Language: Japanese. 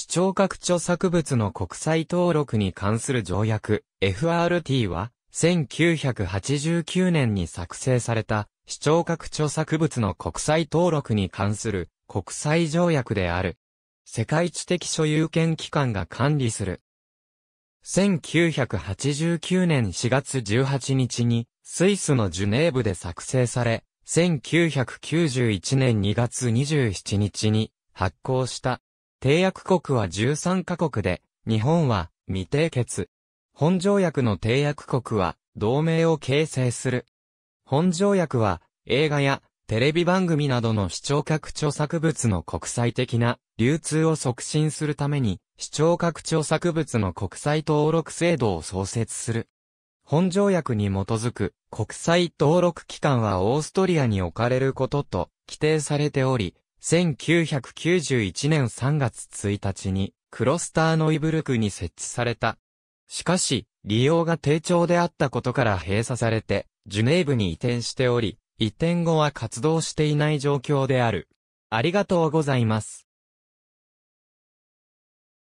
視聴覚著作物の国際登録に関する条約 FRT は1989年に作成された視聴覚著作物の国際登録に関する国際条約である。世界知的所有権機関が管理する。1989年4月18日にスイスのジュネーブで作成され、1991年2月27日に発行した締約国は13カ国で、日本は未締結。本条約の締約国は同盟を形成する。本条約は映画やテレビ番組などの視聴拡張作物の国際的な流通を促進するために視聴拡張作物の国際登録制度を創設する。本条約に基づく国際登録機関はオーストリアに置かれることと規定されており、1991年3月1日に、クロスターノイブルクに設置された。しかし、利用が低調であったことから閉鎖されて、ジュネーブに移転しており、移転後は活動していない状況である。ありがとうございます。